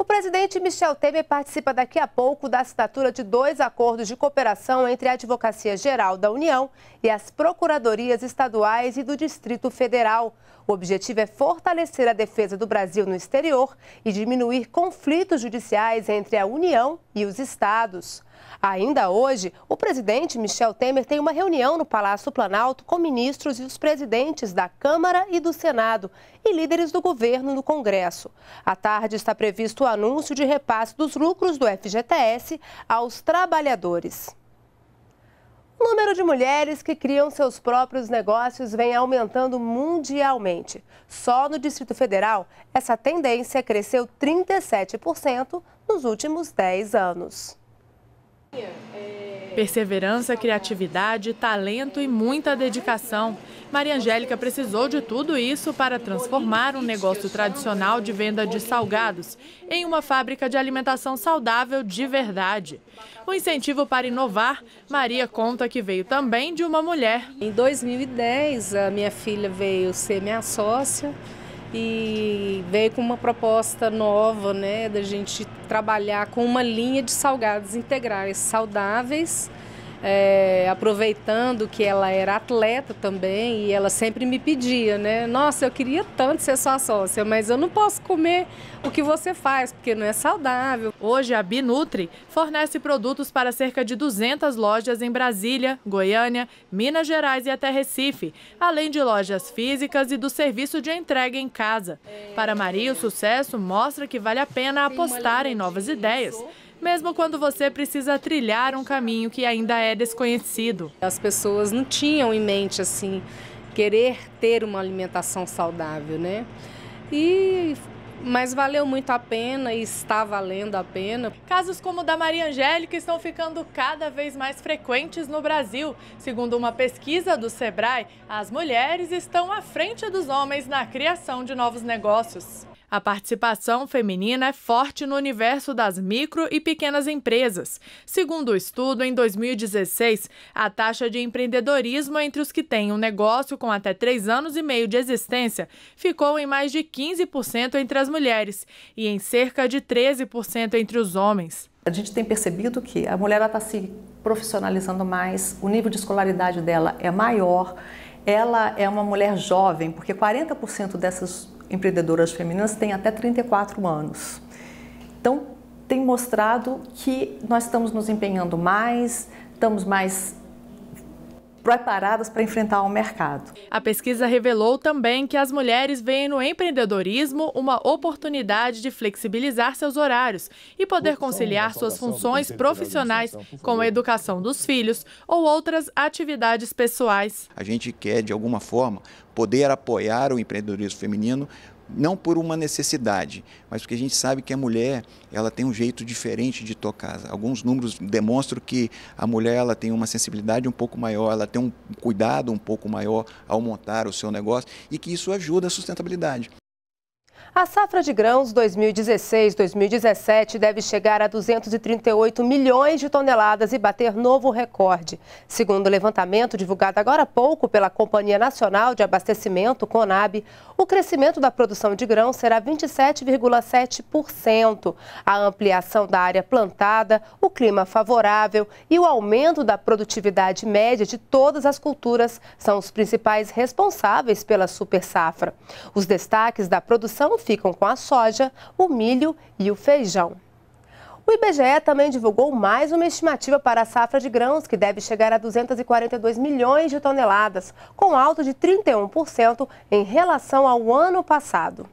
O presidente Michel Temer participa daqui a pouco da assinatura de dois acordos de cooperação entre a Advocacia Geral da União e as Procuradorias Estaduais e do Distrito Federal. O objetivo é fortalecer a defesa do Brasil no exterior e diminuir conflitos judiciais entre a União e os estados. Ainda hoje, o presidente Michel Temer tem uma reunião no Palácio Planalto com ministros e os presidentes da Câmara e do Senado e líderes do governo no Congresso. À tarde está previsto o anúncio de repasse dos lucros do FGTS aos trabalhadores. O número de mulheres que criam seus próprios negócios vem aumentando mundialmente. Só no Distrito Federal, essa tendência cresceu 37% nos últimos 10 anos. Perseverança, criatividade, talento e muita dedicação. Maria Angélica precisou de tudo isso para transformar um negócio tradicional de venda de salgados em uma fábrica de alimentação saudável de verdade. O incentivo para inovar, Maria conta que veio também de uma mulher. Em 2010, a minha filha veio ser minha sócia e veio com uma proposta nova, né, da gente trabalhar com uma linha de salgados integrais saudáveis é, aproveitando que ela era atleta também e ela sempre me pedia, né? Nossa, eu queria tanto ser sua sócia, mas eu não posso comer o que você faz, porque não é saudável. Hoje a Binutri fornece produtos para cerca de 200 lojas em Brasília, Goiânia, Minas Gerais e até Recife, além de lojas físicas e do serviço de entrega em casa. Para Maria, o sucesso mostra que vale a pena apostar em novas ideias mesmo quando você precisa trilhar um caminho que ainda é desconhecido. As pessoas não tinham em mente assim querer ter uma alimentação saudável, né? E mas valeu muito a pena e está valendo a pena. Casos como o da Maria Angélica estão ficando cada vez mais frequentes no Brasil. Segundo uma pesquisa do Sebrae, as mulheres estão à frente dos homens na criação de novos negócios. A participação feminina é forte no universo das micro e pequenas empresas. Segundo o estudo, em 2016, a taxa de empreendedorismo entre os que têm um negócio com até três anos e meio de existência ficou em mais de 15% entre as mulheres e em cerca de 13% entre os homens. A gente tem percebido que a mulher está se profissionalizando mais, o nível de escolaridade dela é maior, ela é uma mulher jovem, porque 40% dessas empreendedoras femininas têm até 34 anos. Então, tem mostrado que nós estamos nos empenhando mais, estamos mais preparadas para enfrentar o mercado. A pesquisa revelou também que as mulheres veem no empreendedorismo uma oportunidade de flexibilizar seus horários e poder conciliar suas funções profissionais com a educação dos filhos ou outras atividades pessoais. A gente quer, de alguma forma, poder apoiar o empreendedorismo feminino não por uma necessidade, mas porque a gente sabe que a mulher ela tem um jeito diferente de tocar. Alguns números demonstram que a mulher ela tem uma sensibilidade um pouco maior, ela tem um cuidado um pouco maior ao montar o seu negócio e que isso ajuda a sustentabilidade. A safra de grãos 2016-2017 deve chegar a 238 milhões de toneladas e bater novo recorde. Segundo o levantamento divulgado agora há pouco pela Companhia Nacional de Abastecimento, CONAB, o crescimento da produção de grãos será 27,7%. A ampliação da área plantada, o clima favorável e o aumento da produtividade média de todas as culturas são os principais responsáveis pela super safra. Os destaques da produção ficam com a soja, o milho e o feijão. O IBGE também divulgou mais uma estimativa para a safra de grãos, que deve chegar a 242 milhões de toneladas, com alto de 31% em relação ao ano passado.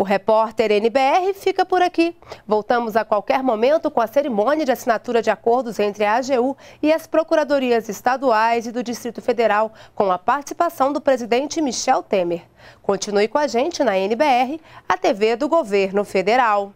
O repórter NBR fica por aqui. Voltamos a qualquer momento com a cerimônia de assinatura de acordos entre a AGU e as procuradorias estaduais e do Distrito Federal, com a participação do presidente Michel Temer. Continue com a gente na NBR, a TV do Governo Federal.